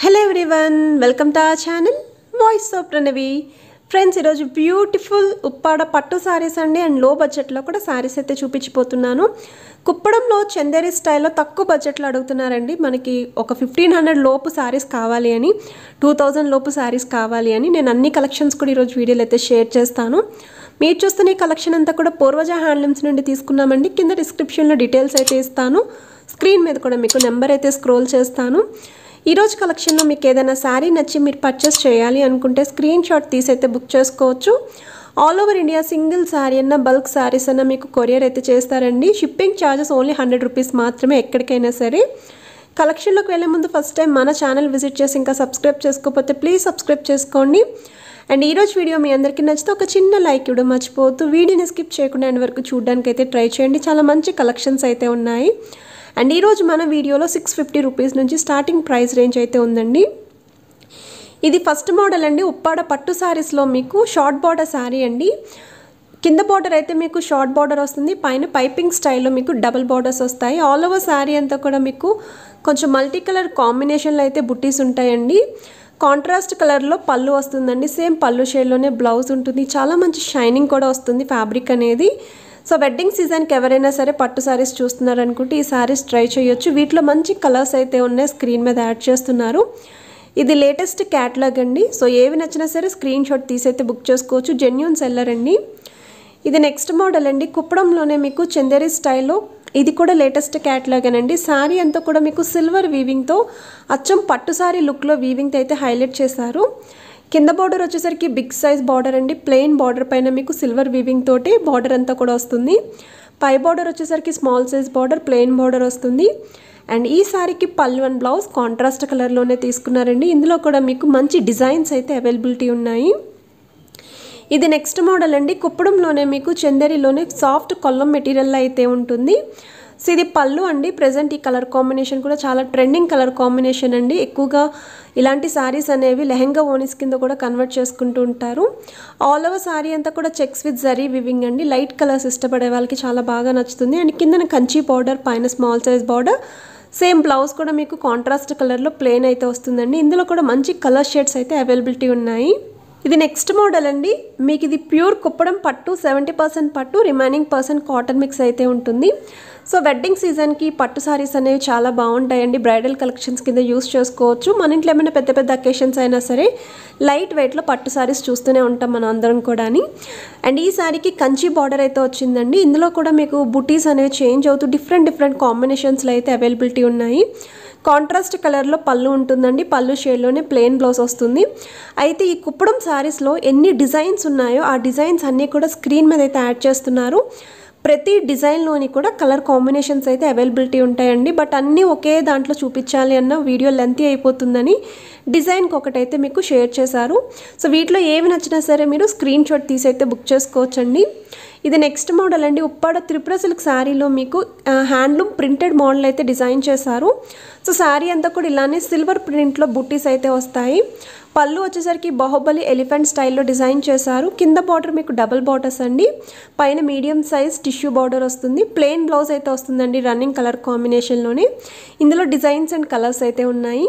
hello everyone welcome to our channel voice of Pranavi friends ఈరోజు beautiful Uppada పట్టు శారీస్ అండి and లో బడ్జెట్లో కూడా శారీస్ అయితే చూపించిపోతున్నాను కుప్పడంలో చందేరి స్టైల్లో తక్కువ బడ్జెట్లో అడుగుతున్నారండి మనకి ఒక ఫిఫ్టీన్ హండ్రెడ్ లోపు శారీస్ కావాలి అని టూ థౌజండ్ లోపు శారీస్ కావాలి అని నేను అన్ని కలెక్షన్స్ కూడా ఈరోజు వీడియోలు అయితే షేర్ చేస్తాను మీరు చూస్తున్న ఈ కలెక్షన్ అంతా కూడా పూర్వజ హ్యాండ్లూమ్స్ నుండి తీసుకున్నామండి కింద డిస్క్రిప్షన్లో డీటెయిల్స్ అయితే ఇస్తాను స్క్రీన్ మీద కూడా మీకు నెంబర్ అయితే స్క్రోల్ చేస్తాను ఈరోజు కలెక్షన్లో మీకు ఏదైనా శారీ నచ్చి మీరు పర్చేస్ చేయాలి అనుకుంటే స్క్రీన్ షాట్ తీసైతే బుక్ చేసుకోవచ్చు all over India single sari అన్న బల్క్ శారీస్ అన్న మీకు కొరియర్ అయితే చేస్తారండి shipping charges only hundred rupees మాత్రమే ఎక్కడికైనా సరే కలెక్షన్లోకి వెళ్ళే ముందు ఫస్ట్ టైం మన ఛానల్ విజిట్ చేసి ఇంకా సబ్స్క్రైబ్ చేసుకోకపోతే ప్లీజ్ సబ్స్క్రైబ్ చేసుకోండి అండ్ ఈరోజు వీడియో మీ అందరికీ నచ్చితే ఒక చిన్న లైక్ ఇవ్వడం మర్చిపోతూ వీడియోని స్కిప్ చేయకుండా అండ్ వరకు చూడడానికి అయితే ట్రై చేయండి చాలా మంచి కలెక్షన్స్ అయితే ఉన్నాయి అండ్ ఈరోజు మన వీడియోలో సిక్స్ ఫిఫ్టీ రూపీస్ నుంచి స్టార్టింగ్ ప్రైస్ రేంజ్ అయితే ఉందండి ఇది ఫస్ట్ మోడల్ అండి ఉప్పాడ పట్టు శారీస్లో మీకు షార్ట్ బార్డర్ శారీ అండి కింద బార్డర్ అయితే మీకు షార్ట్ బార్డర్ వస్తుంది పైన పైపింగ్ స్టైల్లో మీకు డబల్ బార్డర్స్ వస్తాయి ఆల్ ఓవర్ శారీ అంతా కూడా మీకు కొంచెం మల్టీ కలర్ కాంబినేషన్లో అయితే బుట్టీస్ ఉంటాయండి కాంట్రాస్ట్ కలర్లో పళ్ళు వస్తుందండి సేమ్ పళ్ళు షేడ్లోనే బ్లౌజ్ ఉంటుంది చాలా మంచి షైనింగ్ కూడా వస్తుంది ఫ్యాబ్రిక్ అనేది సో వెడ్డింగ్ సీజన్కి ఎవరైనా సరే పట్టు శారీస్ చూస్తున్నారనుకుంటే ఈ శారీస్ ట్రై చేయొచ్చు వీటిలో మంచి కలర్స్ అయితే ఉన్నాయి స్క్రీన్ మీద యాడ్ చేస్తున్నారు ఇది లేటెస్ట్ క్యాటలాగ్ అండి సో ఏవి నచ్చినా సరే స్క్రీన్ షాట్ తీసి అయితే బుక్ చేసుకోవచ్చు జెన్యున్ సెల్లర్ అండి ఇది నెక్స్ట్ మోడల్ అండి కుప్పడంలోనే మీకు చందేరి స్టైల్లో ఇది కూడా లేటెస్ట్ క్యాటలాగ్ అండి శారీ అంతా కూడా మీకు సిల్వర్ వీవింగ్తో అచ్చం పట్టు శారీ లుక్లో వీవింగ్తో అయితే హైలైట్ చేశారు కింద బార్డర్ వచ్చేసరికి బిగ్ సైజ్ బార్డర్ అండి ప్లెయిన్ బార్డర్ పైన మీకు సిల్వర్ వీవింగ్ తోటి బార్డర్ అంతా కూడా వస్తుంది పై బార్డర్ వచ్చేసరికి small size border plain border వస్తుంది అండ్ ఈ సారీకి పల్లు అండ్ బ్లౌజ్ కాంట్రాస్ట్ కలర్లోనే తీసుకున్నారండి ఇందులో కూడా మీకు మంచి డిజైన్స్ అయితే అవైలబిలిటీ ఉన్నాయి ఇది నెక్స్ట్ మోడల్ అండి కుప్పడంలోనే మీకు చందేరిలోనే సాఫ్ట్ కొల్లం మెటీరియల్లో అయితే ఉంటుంది సో ఇది పళ్ళు అండి ప్రజెంట్ ఈ కలర్ కాంబినేషన్ కూడా చాలా ట్రెండింగ్ కలర్ కాంబినేషన్ అండి ఎక్కువగా ఇలాంటి శారీస్ అనేవి లెహెంగా ఓనిస్ కింద కూడా కన్వర్ట్ చేసుకుంటూ ఉంటారు ఆల్ ఓవర్ శారీ అంతా కూడా చెక్స్ విత్ జరీ వివింగ్ అండి లైట్ కలర్స్ ఇష్టపడే వాళ్ళకి చాలా బాగా నచ్చుతుంది అండ్ కిందన కంచి బార్డర్ పైన small size border same blouse కూడా మీకు కాంట్రాస్ట్ కలర్లో ప్లెయిన్ అయితే వస్తుందండి ఇందులో కూడా మంచి కలర్ షేడ్స్ అయితే అవైలబిలిటీ ఉన్నాయి ఇది నెక్స్ట్ మోడల్ అండి మీకు ఇది ప్యూర్ కుప్పడం పట్టు సెవెంటీ పర్సెంట్ పట్టు రిమైనింగ్ పర్సెంట్ కాటన్ మిక్స్ అయితే ఉంటుంది సో వెడ్డింగ్ సీజన్కి పట్టు సారీస్ అనేవి చాలా బాగుంటాయండి బ్రైడల్ కలెక్షన్స్ కింద యూస్ చేసుకోవచ్చు మన ఇంట్లో ఏమైనా పెద్ద పెద్ద అకేషన్స్ అయినా సరే లైట్ వెయిట్లో పట్టు సారీస్ చూస్తూనే ఉంటాం మనం అందరం కూడా అండ్ ఈ సారీకి కంచి బార్డర్ అయితే వచ్చిందండి ఇందులో కూడా మీకు బుటీస్ అనేవి చేంజ్ అవుతూ డిఫరెంట్ డిఫరెంట్ కాంబినేషన్స్లో అయితే అవైలబిలిటీ ఉన్నాయి కాంట్రాస్ట్ కలర్లో పళ్ళు ఉంటుందండి పళ్ళు షేడ్లోనే ప్లెయిన్ బ్లౌజ్ వస్తుంది అయితే ఈ కుప్పడం శారీస్లో ఎన్ని డిజైన్స్ ఉన్నాయో ఆ డిజైన్స్ అన్నీ కూడా స్క్రీన్ మీద అయితే యాడ్ చేస్తున్నారు ప్రతి డిజైన్లోని కూడా కలర్ కాంబినేషన్స్ అయితే అవైలబిలిటీ ఉంటాయండి బట్ అన్నీ ఒకే దాంట్లో చూపించాలి అన్న వీడియో లెంత్ అయిపోతుందని డిజైన్కి ఒకటైతే మీకు షేర్ చేశారు సో వీటిలో ఏవి నచ్చినా సరే మీరు స్క్రీన్ షాట్ తీసి అయితే బుక్ చేసుకోవచ్చండి ఇది నెక్స్ట్ మోడల్ అండి ఉప్పాడ త్రిపుర సిల్క్ శారీలో మీకు హ్యాండ్లూమ్ ప్రింటెడ్ మోడల్ అయితే డిజైన్ చేశారు సో శారీ అంతా కూడా ఇలానే సిల్వర్ ప్రింట్లో బుట్టీస్ అయితే వస్తాయి పళ్ళు వచ్చేసరికి బాహుబలి ఎలిఫెంట్ స్టైల్లో డిజైన్ చేశారు కింద బార్డర్ మీకు డబుల్ బార్డర్స్ అండి పైన మీడియం సైజ్ టిష్యూ బార్డర్ వస్తుంది ప్లెయిన్ బ్లౌజ్ అయితే వస్తుందండి రన్నింగ్ కలర్ కాంబినేషన్లోనే ఇందులో డిజైన్స్ అండ్ కలర్స్ అయితే ఉన్నాయి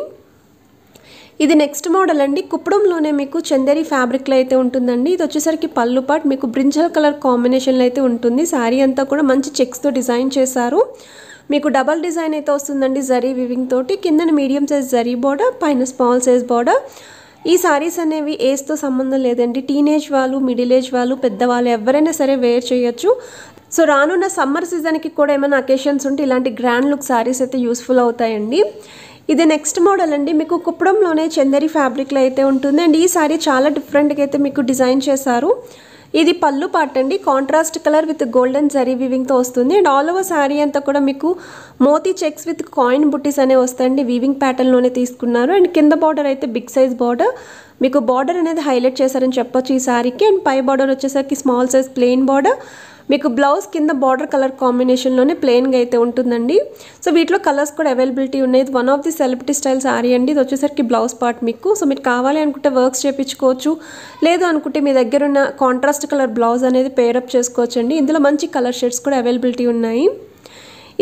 ఇది నెక్స్ట్ మోడల్ అండి కుప్పడంలోనే మీకు చందేరి ఫ్యాబ్రిక్లో అయితే ఉంటుందండి ఇది వచ్చేసరికి పళ్ళు పాట్ మీకు బ్రింజల్ కలర్ కాంబినేషన్లో అయితే ఉంటుంది శారీ అంతా కూడా మంచి చెక్స్తో డిజైన్ చేశారు మీకు డబల్ డిజైన్ అయితే వస్తుందండి జరీ వివింగ్ తోటి కిందన మీడియం సైజ్ జరీ బోర్డర్ పైన స్మాల్ సైజ్ బోర్డర్ ఈ సారీస్ అనేవి ఏజ్తో సంబంధం లేదండి టీనేజ్ వాళ్ళు మిడిల్ ఏజ్ వాళ్ళు పెద్దవాళ్ళు ఎవరైనా సరే వేర్ చేయొచ్చు సో రానున్న సమ్మర్ సీజన్కి కూడా ఏమైనా అకేషన్స్ ఉంటే ఇలాంటి గ్రాండ్ లుక్ సారీస్ అయితే యూస్ఫుల్ అవుతాయండి ఇది నెక్స్ట్ మోడల్ అండి మీకు కుప్పడంలోనే చందరి ఫ్యాబ్రిక్లో అయితే ఉంటుంది అండ్ ఈ సారీ చాలా డిఫరెంట్గా అయితే మీకు డిజైన్ చేశారు ఇది పళ్ళు పార్ట్ అండి contrast colour with golden zari వివింగ్తో వస్తుంది అండ్ ఆల్ ఓవర్ శారీ అంతా కూడా మీకు moti checks with coin buttis అనేవి వస్తాయండి వివింగ్ ప్యాటర్న్లోనే తీసుకున్నారు అండ్ కింద బార్డర్ అయితే బిగ్ సైజ్ బార్డర్ మీకు బార్డర్ అనేది హైలైట్ చేశారని చెప్పొచ్చు ఈ శారీకి అండ్ పై బార్డర్ వచ్చేసరికి స్మాల్ సైజ్ ప్లెయిన్ బార్డర్ మీకు బ్లౌజ్ కింద బార్డర్ కలర్ కాంబినేషన్లోనే ప్లెయిన్గా అయితే ఉంటుందండి సో వీటిలో కలర్స్ కూడా అవైలబిలిటీ ఉన్నాయి ఇది one of the celebrity style sari అండి ఇది వచ్చేసరికి బ్లౌజ్ పార్ట్ మీకు సో మీరు కావాలి అనుకుంటే వర్క్స్ చేయించుకోవచ్చు లేదు అనుకుంటే మీ దగ్గర ఉన్న కాంట్రాస్ట్ కలర్ బ్లౌజ్ అనేది పేరప్ చేసుకోవచ్చు అండి ఇందులో మంచి కలర్ షేడ్స్ కూడా అవైలబిలిటీ ఉన్నాయి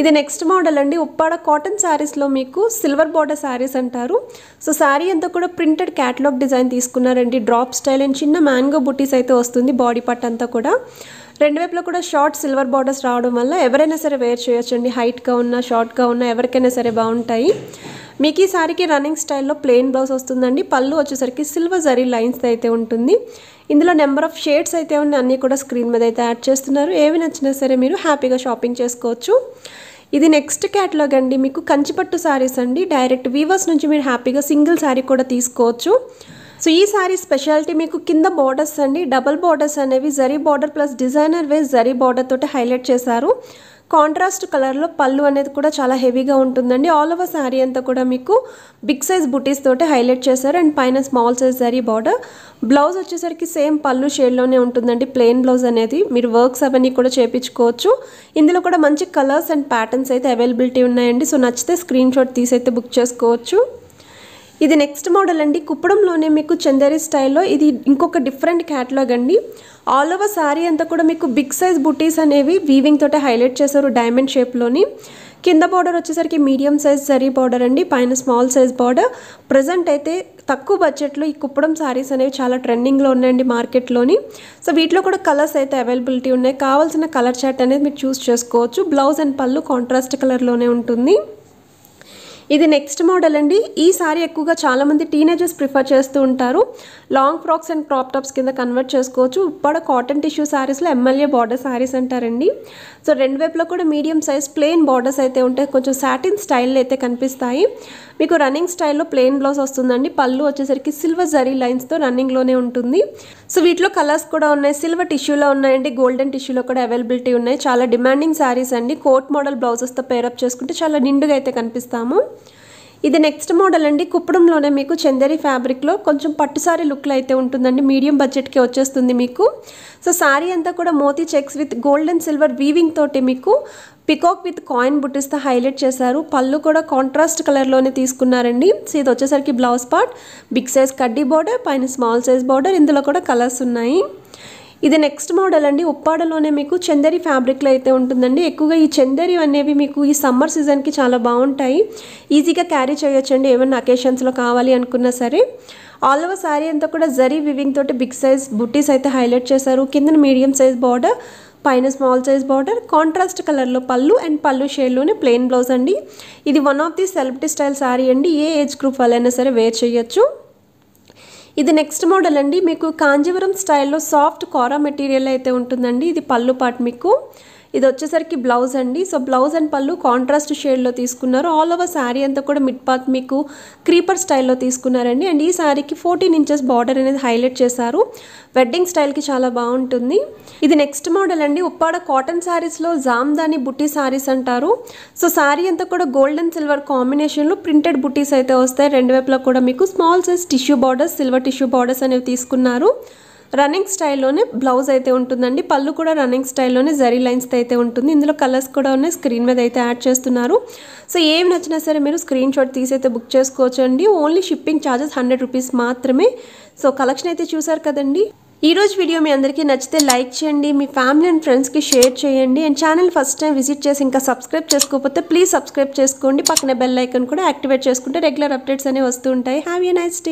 ఇది నెక్స్ట్ మోడల్ అండి ఉప్పాడ కాటన్ శారీస్లో మీకు సిల్వర్ బార్డర్ శారీస్ అంటారు సో శారీ అంతా కూడా ప్రింటెడ్ క్యాటలాగ్ డిజైన్ తీసుకున్నారండి డ్రాప్ స్టైల్ అండ్ చిన్న మ్యాంగో బుటీస్ అయితే వస్తుంది బాడీ పార్ట్ అంతా కూడా రెండు వైపులో కూడా షార్ట్ సిల్వర్ బార్డర్స్ రావడం వల్ల ఎవరైనా సరే వేర్ చేయొచ్చండి హైట్గా ఉన్నా షార్ట్గా ఉన్నా ఎవరికైనా సరే బాగుంటాయి మీకు ఈ సారీకి రన్నింగ్ స్టైల్లో ప్లెయిన్ బ్లౌజ్ వస్తుందండి పళ్ళు వచ్చేసరికి సిల్వర్ జరీ లైన్స్ అయితే ఉంటుంది ఇందులో నెంబర్ ఆఫ్ షేడ్స్ అయితే ఉన్నాయి అన్నీ కూడా స్క్రీన్ మీద అయితే యాడ్ చేస్తున్నారు ఏవి నచ్చినా సరే మీరు హ్యాపీగా షాపింగ్ చేసుకోవచ్చు ఇది నెక్స్ట్ క్యాటలాగ్ అండి మీకు కంచిపట్టు శారీస్ అండి డైరెక్ట్ వీవర్స్ నుంచి మీరు హ్యాపీగా సింగిల్ శారీ కూడా తీసుకోవచ్చు సో ఈ శారీ స్పెషాలిటీ మీకు కింద బార్డర్స్ అండి డబల్ బార్డర్స్ అనేవి జరీ బార్డర్ ప్లస్ డిజైనర్ వేస్ జరీ బార్డర్ తోటి హైలైట్ చేశారు కాంట్రాస్ట్ కలర్లో పళ్ళు అనేది కూడా చాలా హెవీగా ఉంటుందండి ఆల్ ఓవర్ శారీ అంతా కూడా మీకు బిగ్ సైజ్ బుటీస్ తోటి హైలైట్ చేశారు అండ్ పైన small size sari border blouse వచ్చేసరికి సేమ్ పళ్ళు షేడ్లోనే ఉంటుందండి ప్లెయిన్ బ్లౌజ్ అనేది మీరు వర్క్స్ అవన్నీ కూడా చేయించుకోవచ్చు ఇందులో కూడా మంచి కలర్స్ అండ్ ప్యాటర్న్స్ అయితే అవైలబిలిటీ ఉన్నాయండి సో నచ్చితే స్క్రీన్ షాట్ తీసి అయితే బుక్ చేసుకోవచ్చు ఇది నెక్స్ట్ మోడల్ అండి కుప్పడంలోనే మీకు చందేరి స్టైల్లో ఇది ఇంకొక డిఫరెంట్ క్యాటలాగ్ అండి ఆల్ ఓవర్ శారీ అంతా కూడా మీకు బిగ్ సైజ్ బుటీస్ అనేవి వీవింగ్ తోటే హైలైట్ చేశారు డైమండ్ షేప్లోని కింద బార్డర్ వచ్చేసరికి మీడియం సైజ్ సరీ బార్డర్ అండి పైన స్మాల్ సైజ్ బార్డర్ ప్రజెంట్ అయితే తక్కువ బడ్జెట్లో ఈ కుప్పడం శారీస్ అనేవి చాలా ట్రెండింగ్లో ఉన్నాయండి మార్కెట్లోని సో వీటిలో కూడా కలర్స్ అయితే అవైలబిలిటీ ఉన్నాయి కావాల్సిన కలర్ చార్ట్ అనేది మీరు చూస్ చేసుకోవచ్చు బ్లౌజ్ అండ్ పళ్ళు కాంట్రాస్ట్ కలర్లోనే ఉంటుంది ఇది నెక్స్ట్ మోడల్ అండి ఈ సారీ ఎక్కువగా చాలామంది టీనేజర్స్ ప్రిఫర్ చేస్తూ ఉంటారు long frocks and crop tops కింద కన్వర్ట్ చేసుకోవచ్చు ఉప్పాడ కాటన్ టిష్యూ శారీస్లో ఎమ్మెల్యే బార్డర్ శారీస్ అంటారండి సో రెండు వైపులో కూడా మీడియం సైజ్ ప్లెయిన్ బార్డర్స్ అయితే ఉంటాయి కొంచెం సాటిన్ స్టైల్ అయితే కనిపిస్తాయి మీకు రన్నింగ్ స్టైల్లో ప్లెయిన్ బ్లౌజ్ వస్తుందండి పళ్ళు వచ్చేసరికి సిల్వర్ జరీ లైన్స్తో రన్నింగ్లోనే ఉంటుంది సో వీటిలో కలర్స్ కూడా ఉన్నాయి సిల్వర్ టిష్యూలో ఉన్నాయండి గోల్డెన్ టిష్యూలో కూడా అవైలబిలిటీ ఉన్నాయి చాలా డిమాండింగ్ శారీస్ అండి కోట్ మోడల్ బ్లౌజెస్తో పేరప్ చేసుకుంటే చాలా నిండుగా అయితే కనిపిస్తాము ఇది నెక్స్ట్ మోడల్ అండి కుప్పడంలోనే మీకు చందేరి ఫ్యాబ్రిక్లో కొంచెం సారీ లుక్లో అయితే ఉంటుందండి మీడియం బడ్జెట్కి వచ్చేస్తుంది మీకు సో శారీ అంతా కూడా moti checks with gold and silver weaving తోటి మీకు పికాక్ విత్ కాయిన్ బుట్టిస్తో హైలైట్ చేశారు పళ్ళు కూడా కాంట్రాస్ట్ కలర్లోనే తీసుకున్నారండి సో ఇది వచ్చేసరికి బ్లౌజ్ పార్ట్ బిగ్ సైజ్ కడ్డీ బార్డర్ పైన స్మాల్ సైజ్ బార్డర్ ఇందులో కూడా కలర్స్ ఉన్నాయి ఇది నెక్స్ట్ మోడల్ అండి ఉప్పాడలోనే మీకు చందరి ఫ్యాబ్రిక్లో అయితే ఉంటుందండి ఎక్కువగా ఈ చందరి అనేవి మీకు ఈ సమ్మర్ సీజన్కి చాలా బాగుంటాయి ఈజీగా క్యారీ చేయొచ్చండి ఏమైనా అకేషన్స్లో కావాలి అనుకున్నా సరే ఆల్ ఓవర్ శారీ అంతా కూడా జరీ వివింగ్ తోటి బిగ్ సైజ్ బుట్టీస్ అయితే హైలైట్ చేశారు కింద మీడియం సైజ్ బార్డర్ పైన స్మాల్ సైజ్ బార్డర్ కాంట్రాస్ట్ కలర్లో పళ్ళు అండ్ పళ్ళు షేడ్లోనే ప్లెయిన్ బ్లౌజ్ అండి ఇది one of the celebrity style sari అండి ఏ ఏజ్ గ్రూప్ వాళ్ళైనా సరే వేర్ చేయొచ్చు ఇది నెక్స్ట్ మోడల్ అండి మీకు కాంజీవరం స్టైల్లో సాఫ్ట్ కోరా మెటీరియల్ అయితే ఉంటుందండి ఇది పళ్ళు పాటు మీకు ఇది వచ్చేసరికి బ్లౌజ్ అండి so blouse and pallu contrast షేడ్లో తీసుకున్నారు ఆల్ ఓవర్ శారీ అంతా కూడా మిడ్ పాత్ మీకు క్రీపర్ స్టైల్లో తీసుకున్నారండి అండ్ ఈ శారీకి ఫోర్టీన్ ఇంచెస్ బార్డర్ అనేది హైలైట్ చేశారు వెడ్డింగ్ స్టైల్కి చాలా బాగుంటుంది ఇది నెక్స్ట్ మోడల్ అండి ఉప్పాడ కాటన్ శారీస్లో జామ్దాని బుట్టి శారీస్ అంటారు సో శారీ అంతా కూడా గోల్డ్ అండ్ సిల్వర్ కాంబినేషన్లో ప్రింటెడ్ బుట్టీస్ అయితే వస్తాయి రెండు వైపులా కూడా మీకు small size tissue borders silver tissue borders అనేవి తీసుకున్నారు రన్నింగ్ స్టైల్లోనే బ్లౌజ్ అయితే ఉంటుందండి పళ్ళు కూడా రన్నింగ్ స్టైల్లోనే జరీ లైన్స్తో అయితే ఉంటుంది ఇందులో కలర్స్ కూడా ఉన్నాయి స్క్రీన్ మీద అయితే యాడ్ చేస్తున్నారు సో ఏమి నచ్చినా సరే మీరు స్క్రీన్ షాట్ తీసి అయితే బుక్ చేసుకోవచ్చు అండి only shipping charges hundred rupees మాత్రమే సో కలెక్షన్ అయితే చూసారు కదండి ఈరోజు వీడియో మీ అందరికీ నచ్చితే లైక్ చేయండి మీ ఫ్యామిలీ అండ్ ఫ్రెండ్స్కి షేర్ చేయండి and channel first time visit చేసి ఇంకా సబ్స్క్రైబ్ చేసుకోకపోతే ప్లీజ్ సబ్స్క్రైబ్ చేసుకోండి పక్కన బెల్ ఐకన్ కూడా యాక్టివేట్ చేసుకుంటే రెగ్యులర్ అప్డేట్స్ అనేవి వస్తుంటాయి హ్యావ్ ఏ నైస్ డే